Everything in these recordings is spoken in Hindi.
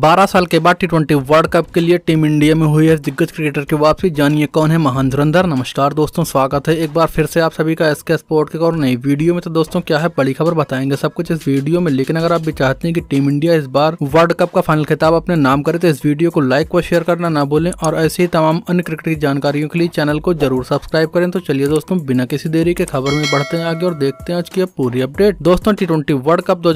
12 साल के बाद टी वर्ल्ड कप के लिए टीम इंडिया में हुई है दिग्गज क्रिकेटर की वापसी जानिए कौन है महान धुरंधर नमस्कार दोस्तों स्वागत है एक बार फिर से आप सभी का एस के स्पोर्ट के और नई वीडियो में तो दोस्तों क्या है बड़ी खबर बताएंगे सब कुछ इस वीडियो में लेकिन अगर आप भी चाहते हैं कि टीम इंडिया इस बार वर्ल्ड कप का फाइनल खिताब अपने नाम करे तो इस वीडियो को लाइक व शेयर करना ना भूलें और ऐसे ही तमाम अन्य क्रिकेट की जानकारियों के लिए चैनल को जरूर सब्सक्राइब करें तो चलिए दोस्तों बिना किसी देरी के खबर में बढ़ते हैं आगे और देखते हैं आज की पूरी अपडेट दोस्तों टी वर्ल्ड कप दो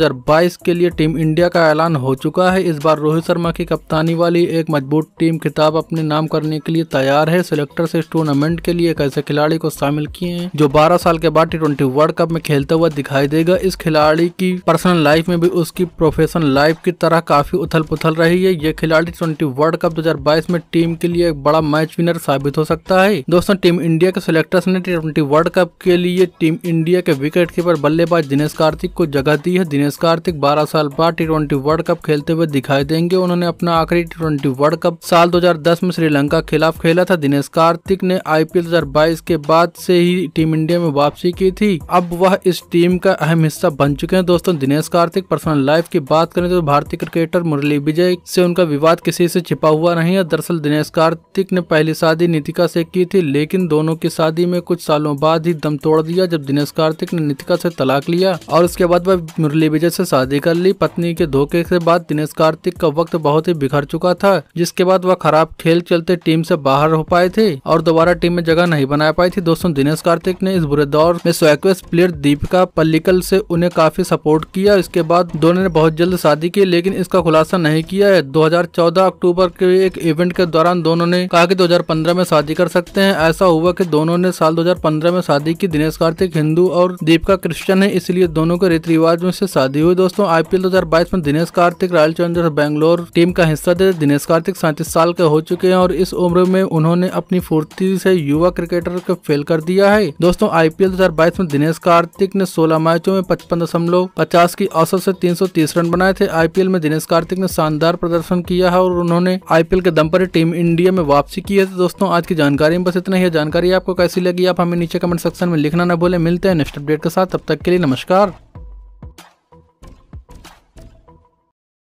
के लिए टीम इंडिया का ऐलान हो चुका है इस बार रोहित शर्मा की कप्तानी वाली एक मजबूत टीम खिताब अपने नाम करने के लिए तैयार है सिलेक्टर इस टूर्नामेंट के लिए एक ऐसे खिलाड़ी को शामिल किए हैं जो 12 साल के बाद टी वर्ल्ड कप में खेलते हुआ दिखाई देगा इस खिलाड़ी की पर्सनल लाइफ में भी उसकी प्रोफेशनल लाइफ की तरह काफी उथल पुथल रही है ये खिलाड़ी ट्वेंटी वर्ल्ड कप दो में टीम के लिए एक बड़ा मैच विनर साबित हो सकता है दोस्तों टीम इंडिया के सिलेक्टर्स ने टी वर्ल्ड कप के लिए टीम इंडिया के विकेट कीपर बल्लेबाज दिनेश कार्तिक को जगह दी है दिनेश कार्तिक बारह साल बाद टी वर्ल्ड कप खेलते हुए दिखाई दे देंगे उन्होंने अपना आखिरी टी वर्ल्ड कप साल 2010 में श्रीलंका खिलाफ खेला था दिनेश कार्तिक ने आईपीएल 2022 के बाद से ही टीम इंडिया में वापसी की थी अब वह इस टीम का अहम हिस्सा बन चुके हैं दोस्तों दिनेश कार्तिक पर्सनल लाइफ की बात करें तो भारतीय क्रिकेटर मुरली विजय से उनका विवाद किसी से छिपा हुआ नहीं है दरअसल दिनेश कार्तिक ने पहली शादी नितिका से की थी लेकिन दोनों की शादी में कुछ सालों बाद ही दम तोड़ दिया जब दिनेश कार्तिक ने नितिका से तलाक लिया और उसके बाद वह मुरली विजय से शादी कर ली पत्नी के धोखे के बाद दिनेश कार्तिक का का वक्त बहुत ही बिखर चुका था जिसके बाद वह खराब खेल चलते टीम से बाहर हो पाए थे और दोबारा टीम में जगह नहीं बना पाई थी दोस्तों दिनेश कार्तिक ने इस बुरे दौर में स्वेक्वेस्ट प्लेयर दीपिका पल्लिकल से उन्हें काफी सपोर्ट किया इसके बाद दोनों ने बहुत जल्द शादी की लेकिन इसका खुलासा नहीं किया है दो अक्टूबर के एक इवेंट के दौरान दोनों ने कहा की दो में शादी कर सकते हैं ऐसा हुआ की दोनों ने साल दो में शादी की दिनेश कार्तिक हिंदू और दीपिका क्रिश्चियन है इसलिए दोनों के रीति रिवाज में शादी हुई दोस्तों आईपीएल दो में Dinesh Karthik royal challengers Bangalore Bangalore team का हिस्सा थे दिनेश कार्तिक सैंतीस साल के हो चुके हैं और इस उम्र में उन्होंने अपनी फुर्ती से युवा क्रिकेटर को फेल कर दिया है दोस्तों आईपीएल 2022 में दिनेश कार्तिक ने 16 मैचों में पचपन दशमलव पचास की औसत से 330 रन बनाए थे आईपीएल में दिनेश कार्तिक ने शानदार प्रदर्शन किया है और उन्होंने आईपीएल के दम पर टीम इंडिया में वापसी की है दोस्तों आज की जानकारी में बस इतना ही जानकारी आपको कैसी लगी आप हमें नीचे कमेंट सेक्शन में लिखना न भूले मिलते हैं नेक्स्ट अपडेट के साथ तब तक के लिए नमस्कार